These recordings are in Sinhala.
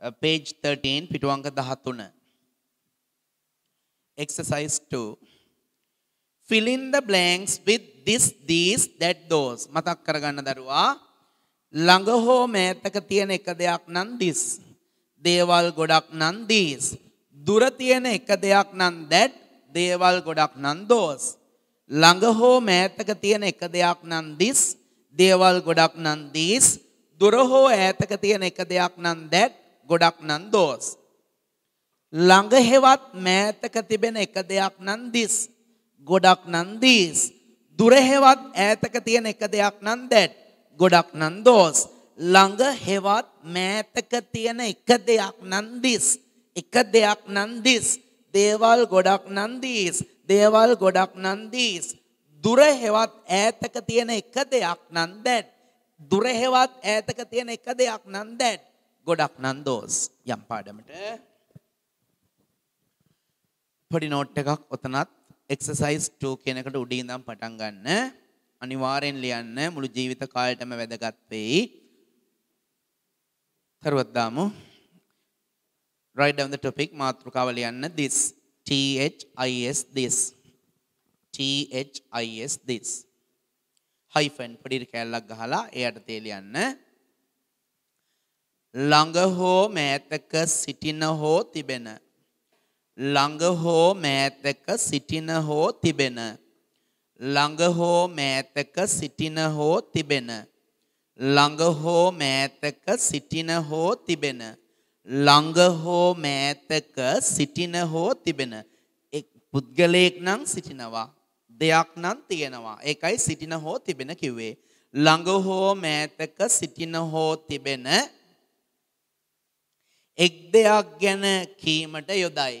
Uh, page 13 පිටුවංග 13 exercise 2 fill in the blanks with this these that those මතක් කරගන්න දරුවා ළඟ හෝ මෑතක තියෙන එක දෙයක් නම් this දේවල් ගොඩක් නම් these දුර තියෙන එක දෙයක් නම් that දේවල් ගොඩක් නම් those ළඟ හෝ මෑතක තියෙන එක දෙයක් නම් this දේවල් ගොඩක් නම් these දුර හෝ ඈතක තියෙන එක දෙයක් නම් that ගොඩක් නම් දෝස්. ළඟ හෙවත් මෑතක තිබෙන එක දෙයක් නම් දිස්. ගොඩක් නම් දීස්. දුර හෙවත් ඈතක තියෙන එක දෙයක් නම් දැට්. ගොඩක් නම් දෝස්. ළඟ හෙවත් මෑතක තියෙන එක දෙයක් නම් දිස්. එක දෙයක් නම් දිස්. දේවල් ගොඩක් නම් දීස්. දේවල් ගොඩක් නම් දීස්. දුර හෙවත් ඈතක තියෙන එක දෙයක් නම් දැට්. දුර හෙවත් ඈතක තියෙන එක දෙයක් නම් දැට්. ගොඩක් නම් දෝස් යම් පාඩමට පොඩි නෝට් එකක් ඔතනත් එක්සර්සයිස් 2 කියන එකට උඩින් ඉඳන් පටන් ගන්න අනිවාර්යෙන් ලියන්න මුළු ජීවිත කාලයටම වැදගත් වෙයි. තරුවත් දාමු. write down the topic මාතෘකාව ලියන්න this T H I S this T H I S this hyphen පොඩි කැල්ලක් ගහලා එයාට තේ ලියන්න. ළඟ හෝ මෑතක සිටින හෝ තිබෙන ළඟ හෝ මෑතක සිටින හෝ තිබෙන ළඟ හෝ මෑතක සිටින හෝ තිබෙන ළඟ හෝ මෑතක සිටින හෝ තිබෙන ළඟ හෝ මෑතක සිටින හෝ තිබෙන එක් පුද්ගලයෙක් නම් සිටිනවා දෙයක් නම් තියෙනවා ඒකයි සිටින හෝ තිබෙන කිව්වේ ළඟ හෝ මෑතක සිටින හෝ තිබෙන එක් දෙයක් ගැන කීමට යොදයි.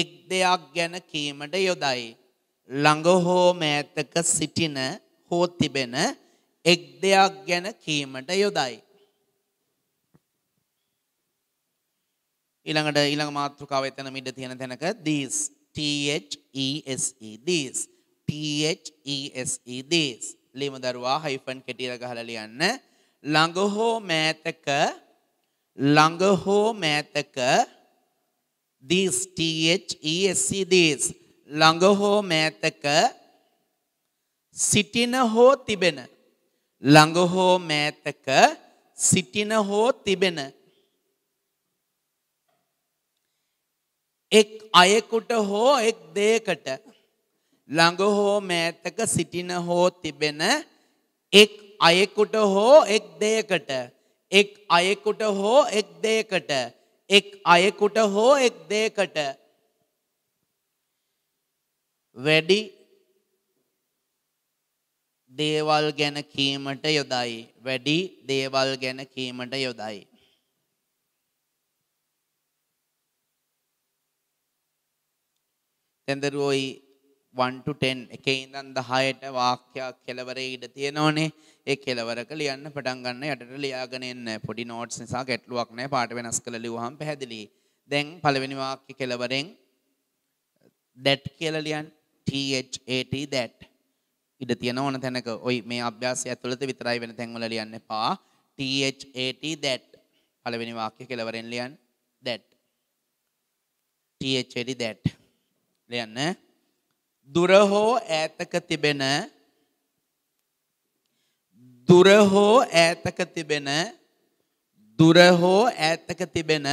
එක් දෙයක් ගැන කීමට යොදයි. ළඟ හෝ මෑතක සිටින හෝ තිබෙන එක් දෙයක් ගැන කීමට යොදයි. ඊළඟට ඊළඟ මාතෘකාව එතන මිඩ තියෙන තැනක these T H E S E these T H E S E these ලියමු දරුවා හයිෆන් කෙටියලා ගහලා ලියන්න ළඟ හෝ මෑතක ළඟ හෝ මෑතක these THESC these ළඟ හෝ මෑතක සිටින හෝ තිබෙන ළඟ හෝ මෑතක සිටින හෝ තිබෙන එක් අයෙකුට හෝ එක් දෙයකට ළඟ හෝ මෑතක සිටින හෝ තිබෙන එක් අයෙකුට හෝ එක් දෙයකට එක් අයෙකුට හෝ එක් දෙයකට එක් අයෙකුට හෝ එක් දෙයකට වැඩි දේවල් ගැන කීමට යොදයි වැඩි දේවල් ගැන කීමට යොදයි තෙන්දරුවෝයි 1 10 එකේ ඉඳන් 10ට වාක්‍යයක් කෙලවරේ ඉඳ තියෙනෝනේ ඒ කෙලවරක ලියන්න පටන් ගන්න යටට ලියාගෙන එන්න පොඩි නෝට්ස් නිසා ගැටලුවක් නැහැ පාට වෙනස් කරලා ලිව්වහම පැහැදිලි දැන් පළවෙනි වාක්‍ය කෙලවරෙන් that කියලා ලියන්න T H A T that ඉඩ තියෙන ඕන තැනක ඔයි මේ අභ්‍යාසය ඇතුළත විතරයි වෙන තැන්වල ලියන්න එපා T H A T that පළවෙනි වාක්‍ය කෙලවරෙන් ලියන්න that T H A T that ලියන්න දුර හෝ ඈතක තිබෙන දුර හෝ ඈතක තිබෙන දුර හෝ ඈතක තිබෙන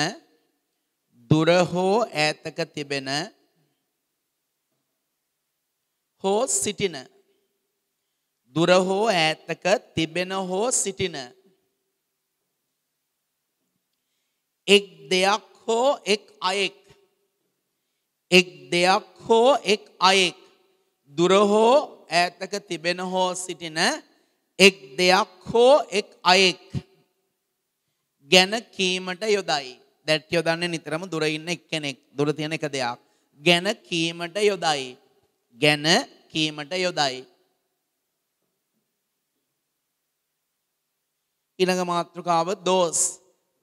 දුර හෝ ඈතක තිබෙන හෝ සිටින දුර හෝ ඈතක තිබෙන හෝ සිටින එක් දෙයක් හෝ එක් අයෙක් එක් දෙයක් හෝ එක් අයෙක් දුරහෝ ඈතක තිබෙන හෝ සිටින එක් දෙයක් හෝ එක් අයෙක් ගැන කීමට යොදයි. දැට් යොදන්නේ නිතරම දුර ඉන්න එක්කෙනෙක් දුර තියෙන එක දෙයක් ගැන කීමට යොදයි. ගැන කීමට යොදයි. ඊළඟ මාතෘකාව දෝස්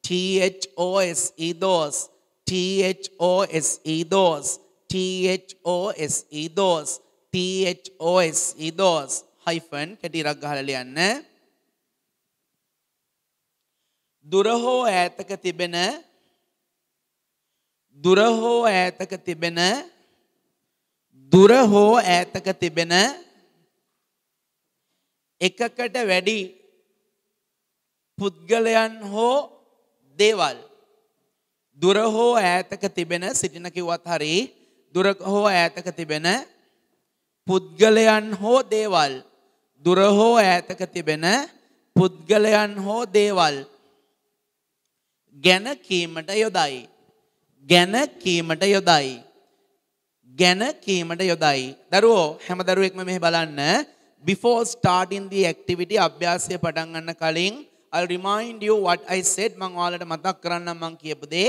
THOS E දෝස් THOS E දෝස් THOS E දෝස් THOS ඊදෝස් හයිෆන් කැටි ඉරක් ගහලා ලියන්න දුර හෝ ඈතක තිබෙන දුර හෝ ඈතක තිබෙන දුර හෝ ඈතක තිබෙන එකකට වැඩි පුද්ගලයන් හෝ දේවල් දුර හෝ ඈතක තිබෙන සිටින කිව්වත් හරි දුර හෝ ඈතක තිබෙන පුද්ගලයන් හෝ දේවල් දුර හෝ ඈතක තිබෙන පුද්ගලයන් හෝ දේවල් ගැන කීමට යොදයි ගැන කීමට යොදයි ගැන කීමට යොදයි දරුවෝ හැම දරුවෙක්ම මෙහි බලන්න before starting the activity අභ්‍යාසය පටන් ගන්න කලින් I'll remind you what I said මං ඔයාලට මතක් කරන්නම් මං කියපු දේ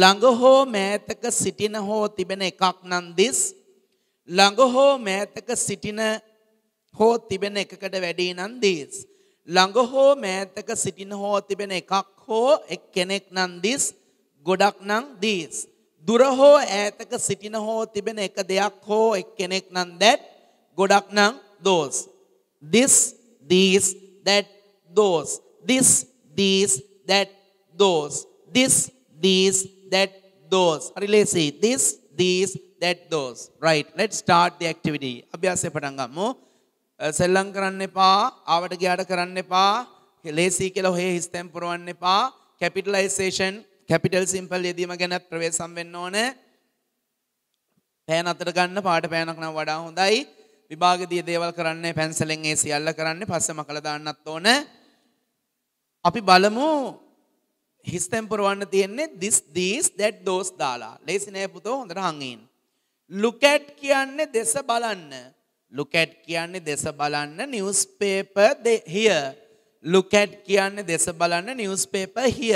ළඟ හෝ මෑතක සිටින හෝ තිබෙන එකක් නම් this ළඟ හෝ මෑතක සිටින හෝ තිබෙන එකකට වැඩී නම් දීස්. ළඟ හෝ මෑතක සිටින හෝ තිබෙන එකක් හෝ එක් කෙනෙක් නම් දිස් ගොඩක් නම් දීස්. දුර හෝ ඈතක සිටින හෝ තිබෙන එක දෙයක් හෝ එක් කෙනෙක් නම් that ගොඩක් නම් those. This, these, that, those. This, these, that, those. This, these, that, those. හරි ලේසි. This, these, that those. Right. Let's start the activity. අභ්‍යාසය පටන් ගමු. සෙල්ලම් කරන්න එපා. ආවට ගියාට කරන්න එපා. ලේසි කියලා ඔහේ හිස් තැන් පුරවන්න එපා. capitalization capital simple යෙදීම ගැනත් ප්‍රවේශම් වෙන්න ඕනේ. පෑන අතට ගන්න පාට පෑනක් නම් වඩා හොඳයි. විභාගදී දේවල් කරන්නේ පැන්සලෙන් ඒ සියල්ල කරන්නේ පස්සේ මකලා දාන්නත් ඕන. අපි බලමු හිස් තැන් පුරවන්න තියෙන්නේ this these that those දාලා. ලේසි නෑ පුතෝ හොඳට හංගින්න. ලුකැට් කියන්නේ දෙස බලන්න. ලුකැට් කියන්නේ දෙස බලන්න නිවස්පේපර් හිය. ලුකැට් කියන්නේ දෙස බලන්න නිවස්පේපර් හිය.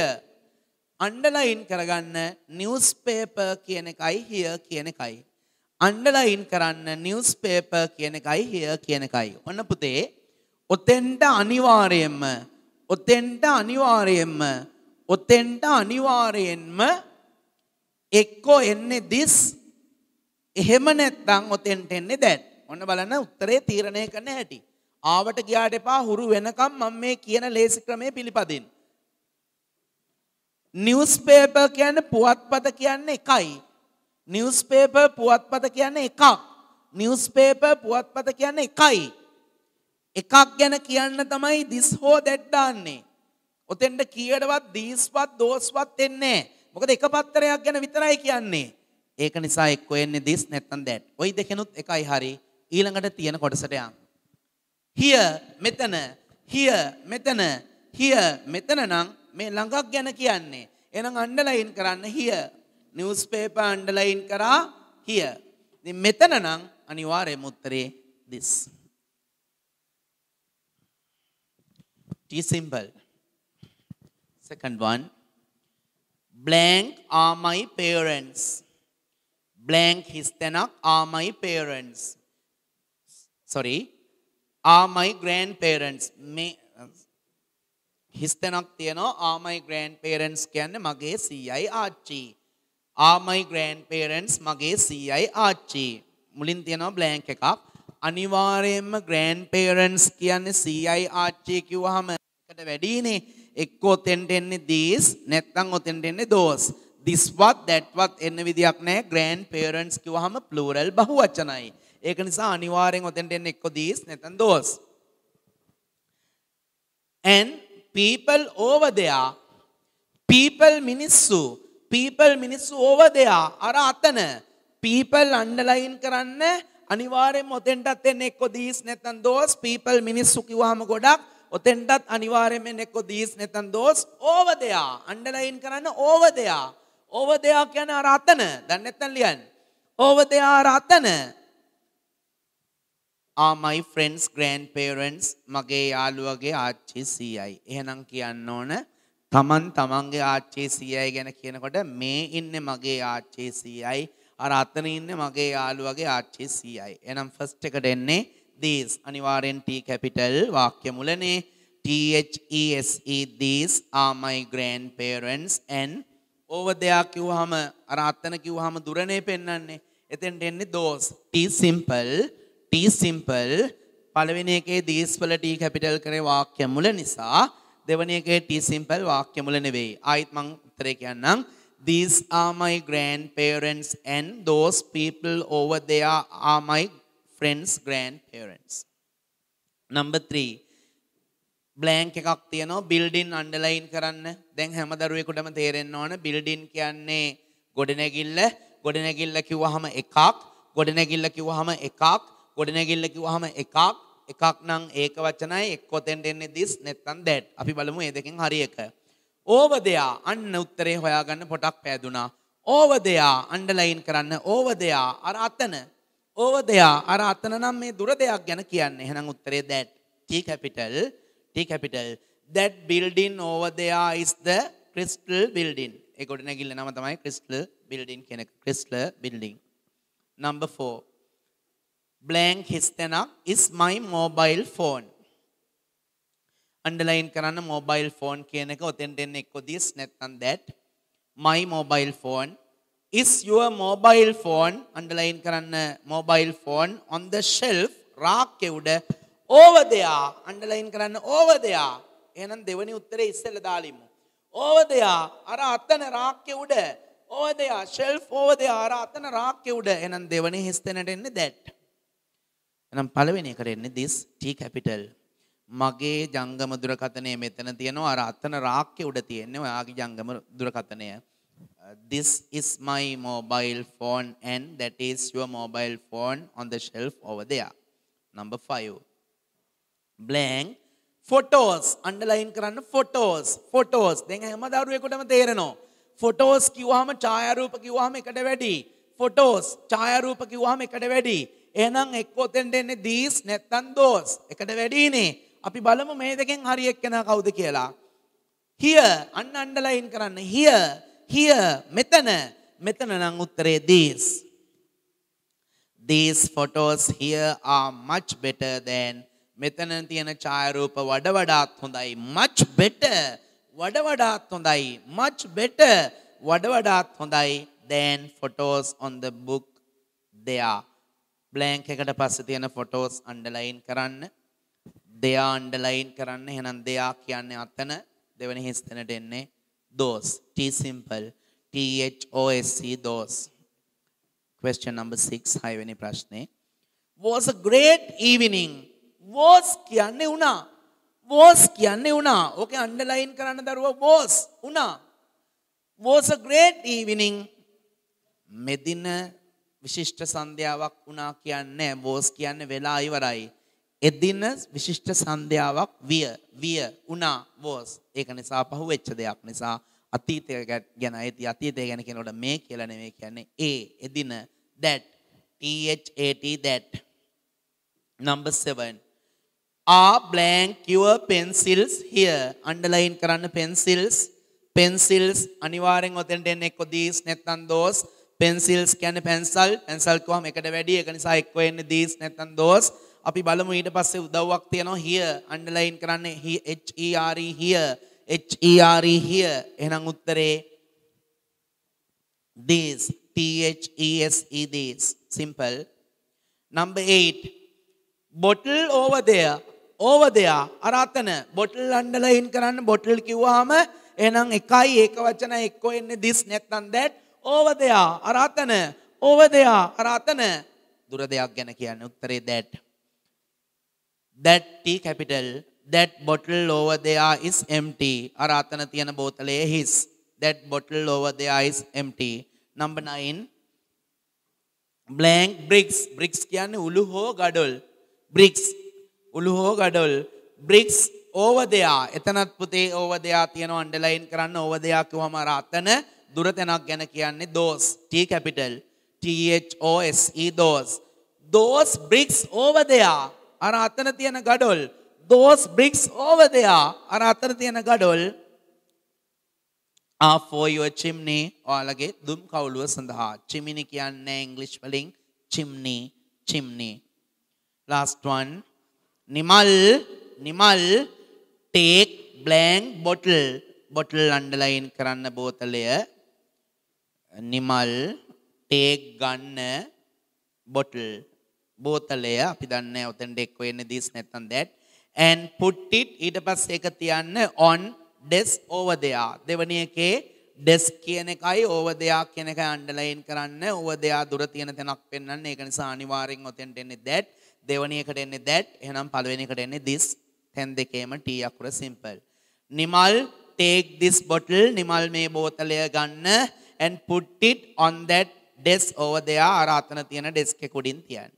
අන්ඩලයින් කරගන්න නිවස්පේපර් කියන එකයි හිය කියන එකයි. අන්ඩලයින් කරන්න නිවස්පේපර් කියන එකයි හිය කියන එකයි. ඔන්න පුතේ ඔතෙන්ට අනිවාර්යෙන්ම ඔතෙන්ට අනිවාර්යෙන්ම ඔතෙන්ට අනිවාර්යෙන්ම එක්කෝ එන්නේ this එහෙම නැත්තං ඔතෙන්ට එන්නේ දැන්. ඔන්න බලන්න උත්තරේ තීරණය කරන හැටි. ආවට ගියාට එපා හුරු වෙනකම් මම මේ කියන ලේසි ක්‍රමය පිළිපදින්. නිවස්පේපර් කියන්නේ පුවත්පත කියන්නේ එකයි. නිවස්පේපර් පුවත්පත කියන්නේ එකක්. නිවස්පේපර් පුවත්පත කියන්නේ එකයි. එකක් ගැන කියන්න තමයි this හෝ that දාන්නේ. ඔතෙන්ට කීයටවත් these වත් those වත් එන්නේ නැහැ. මොකද එක පත්තරයක් ගැන විතරයි කියන්නේ. ඒක නිසා එක්ක එන්නේ this නැත්නම් that. ওই දෙකෙනුත් එකයි හරි. ඊළඟට තියෙන කොටසට යන්න. here මෙතන here මෙතන here මෙතන නම් මේ ළඟක් ගැන කියන්නේ. එහෙනම් underline කරන්න here. newspaper underline කරා here. ඉතින් මෙතන නම් අනිවාර්යයෙන්ම උත්තරේ this. T symbol. Second one. Blank are my parents. blank his තැනක් are my parents sorry are my grandparents මේ his තැනක් තියෙනවා are my grandparents කියන්නේ මගේ සීයයි ආච්චි are my grandparents මගේ සීයයි ආච්චි මුලින් තියෙනවා blank එකක් අනිවාර්යයෙන්ම grandparents කියන්නේ සීයයි ආච්චි කිව්වහම එකට වැඩිනේ එක්කෝ තෙන්ට එන්නේ these නැත්නම් ඔතෙන්ට එන්නේ those දිස්වත් දැට්වත් එන්න විදියක් නෑ ග්‍රෑන් පේරන්ස් කිවහම ප්ලූරල් බහු වචනයි. ඒක නිසා අනිවාරෙන් ඔතැන්ට එන්න එක්කො දීස් නැතන් දෝස්. ඇන් පීපල් ඕව දෙයා පීපල් මිනිස්සු පීපල් මිනිස්සු ඕව දෙයා අර අතන පීපල් අන්ඩලයින් කරන්න අනිවාරෙන් ඔතෙන්ටත් එන්න එක්කො දීස් නැතන් දෝස් පීපල් මිනිස්සු කිවහම ගොඩක් ඔතෙන්ටත් අනිවාරෙන් එක්කො දීස් නැතන් දෝස් ඕව දෙයා අන්ඩලයින් කරන්න ඕව දෙයා ඕව දෙයක් ගැන අරාතන දැන් නැත්තන් ලියන් ඕව දෙයා අරාතන ආමයි ෆ්‍රෙන්න්ස් ග්‍රෑන් පේරන්ස් මගේ යාළුවගේ ආච්චි සීයයි එහෙනම් කියන්න ඕන තමන් තමන්ගේ ආච්චේ සීයයි ගැන කියනකොට මේ ඉන්න මගේ ආච්චේ සීයයි අර අතන ඉන්න මගේ යාළුවගේ ආච්චේ සීයයි එනම් ෆස්ට් එකට එන්නේ these අනිවාරෙන් T capital වාක්‍ය මුලනේ T H E S E these are my grandparents and ඕව දෙයක් කිව්වහම අර අත්තන කිව්වහම දුරනේ පෙන්වන්නේ. එතෙන්ට එන්නේ those. T simple, T simple පළවෙනි එකේ these වල T capital කරේ වාක්‍ය මුල නිසා දෙවෙනි එකේ T simple වාක්‍ය මුල නෙවෙයි. ආයිත් මං උත්තරේ කියන්නම්. These are my grandparents and those people over there are my friends' grandparents. Number 3. Blank එකක් තියනවා බිල්ඩින් අන්ඩලයින් කරන්න දැන් හැමදරුවෙකුටම තේරෙන් ඕන බිල්ඩින් කියන්නේ ගොඩනැගිල්ල ගොඩනැගිල්ල කිව්වහම එකක් ගොඩනැගිල්ල කිව්වහම එකක් ගොඩනැගිල්ල කිව්වහම එකක් එකක් නම් ඒක වචනයි එක්කොතෙන්ට එන්නේ this නැත්නම් that අපි බලමු මේ දෙකෙන් හරි එක ඕව දෙයා අන්න උත්තරේ හොයාගන්න පොටක් පෑදුනා ඕව දෙයා අන්ඩලයින් කරන්න ඕව දෙයා අර අතන ඕව දෙයා අර අතන නම් මේ දුර දෙයක් ගැන කියන්නේ එහෙනම් උත්තරේ that key capital T capital. That building over there is the crystal building. A ගොඩනැගිල්ල crystal building crystal building. Number 4. blank හිස්තැනක් is my mobile phone. Underline කරන්න mobile phone කියන එක ඔතෙන්ට එන්න එක්ක this that my mobile phone is your mobile phone underline කරන්න mobile phone on the shelf rock උඩ ඕව දෙයා අන්ඩලයින් කරන්න ඕව දෙයා එනම් දෙවනි උත්තරේ ඉස්සෙල්ල දාලිමු. ඕව දෙයා අර අත්තන රාක්්‍ය උඩ ඕව දෙයා ශෙල් ඕව දෙයා අර අත්තන රාක්්‍ය උඩ එනම් දෙවනි හිස්තනට එන්න දැට්. එනම් පලවෙනි කරෙන්නේ දිස් ටී කැපිටල්. මගේ ජංගම දුරකතනය මෙතන තියෙනවා අර අත්තන රාක්්‍ය උඩ තියෙන්නේ ඔයාගේ ජංගම දුරකතනය. Uh, this is my mobile phone and that is your mobile phone on the shelf over there. Number 5. Blank photos underline කරන්න ෆොටෝස් ෆොටෝස් දෙ හැම දරුවෙකුටම තේරෙනවා. ෆොටෝස් කිව්වාම ඡායරූප කිව්වාම එකට වැඩි. ෆොටෝස් ඡායරූප කිව්වාම එකට වැඩි. එහෙනම් එක්කොතෙන්ට එන්නේ දීස් නැත්තම් දෝස් එකට වැඩිනේ. අපි බලමු මේ දෙකෙන් හරි එක්කෙනා කවුද කියලා. here අන්න අන්ඩලයින් කරන්න here here මෙතන මෙතන නම් උත්තරේ these these photos here are much better than මෙතන තියෙන ඡායරූප වඩ වඩාත් හොඳයි much better වඩ වඩාත් හොඳයි much better වඩ වඩාත් හොඳයි than photos on the book there blank එකට පස්සේ තියෙන photos underline කරන්න there underline කරන්න එහෙනම් there කියන්නේ අතන දෙවෙනි හිස් තැනට එන්නේ those t simple t h o s e those question number 6 හයවෙනි ප්‍රශ්නේ was a great evening was කියන්නේ වුණා. වෝස් කියන්නේ වුණා. ඕකේ අන්ඩර්ලයින් කරන්න දරුවා වෝස් වුණා. was a great evening. මෙදින විශිෂ්ට සන්ධ්‍යාවක් වුණා කියන්නේ වෝස් කියන්නේ වෙලා ඉවරයි. එදින විශිෂ්ට සන්ධ්‍යාවක් විය විය වුණා වෝස්. ඒක නිසා පහුවෙච්ච දෙයක් නිසා අතීතය ගැන ඇති අතීතය ගැන කෙනට මේ කියල නෙවේ කියන්නේ ඒ එදින that THAT that number 7 are blank your pencils here underline කරන්න pencils pencils අනිවාර්යෙන් ඔතෙන්ට එන්න එක්ක these නැත්නම් those pencils කියන්නේ pencil pencil කියවම එකට වැඩි ඒක නිසා එක්ක එන්නේ these නැත්නම් those අපි බලමු ඊට පස්සේ උදව්වක් තියනවා here underline කරන්න h e r e here h e r e here එහෙනම් උත්තරේ these t h e s e these simple number 8 bottle over there ඕව දෙයා අරාතන බොටල් අන්ඩල හින් කරන්න බොටල් කිව්වාම එනම් එකයි ඒක වචන එක්කෝ එන්නේ දිස් නැත්තන් දැට් ඕව දෙයා අරාතන ඕව දෙයා අරාතන දුර දෙයක් ගැන කියන්න උත්තරේ that. That T capital that bottle over there is MT අර අතන තියෙන බෝතලයේ හිස් that bottle over there is MT number 9 blank bricks bricks කියන්නේ උළු හෝ ගඩොල් bricks උළු හෝ ගඩොල් බ්‍රික්ස් ඕව දෙයා එතනත් පුතේ ඕව දෙයා තියෙන අන්ඩලයින් කරන්න ඕව දෙයක් හම රත්තන දුරතැනක් ගැන කියන්නේ those T capital THOS those those bricks over there අර අතන තියෙන ගඩොල් දෝස් බ්‍රික්ස් ඕව දෙයා අර අතන තියෙන ගඩොල් ආෆෝයෝ ah, චිම්නේ ඔයාලගේ දුම් කවුලුව සඳහා චිමිනි කියන්නේ ඉංග්ලිෂ් වලින් chimney chimney last one Nimal Nimal take blank bottle bottle underline කරන්න බෝතලය නිමල් ටේක් ගන්න බොටල් බෝතලය අපි දන්න ඔතැන්ට එක් වෙන්න දීස් නැත්තන් දැට් ඇන් පුට්ටිට් ඊට පස් එක තියන්න ඔන් ඩෙස් ඕව දෙයා දෙවනි එකේ ඩෙස් කියන එකයි ඕව දෙයක් කියනක අන්ඩලයින් කරන්න ඕව දෙයා දුර තියෙන තැනක් පෙන්න්න එක නිසා අනිවාරෙන් ඔතෙන්ට එන්නේ දැට් දෙවැනි එකට එන්නේ that එහෙනම් පළවෙනි එකට එන්නේ this තැන් දෙකේම t අකුර simple Nimal take this bottle Nimal මේ බෝතලය ගන්න and put it on that desk over there අර අතන තියෙන desk එක උඩින් තියන්න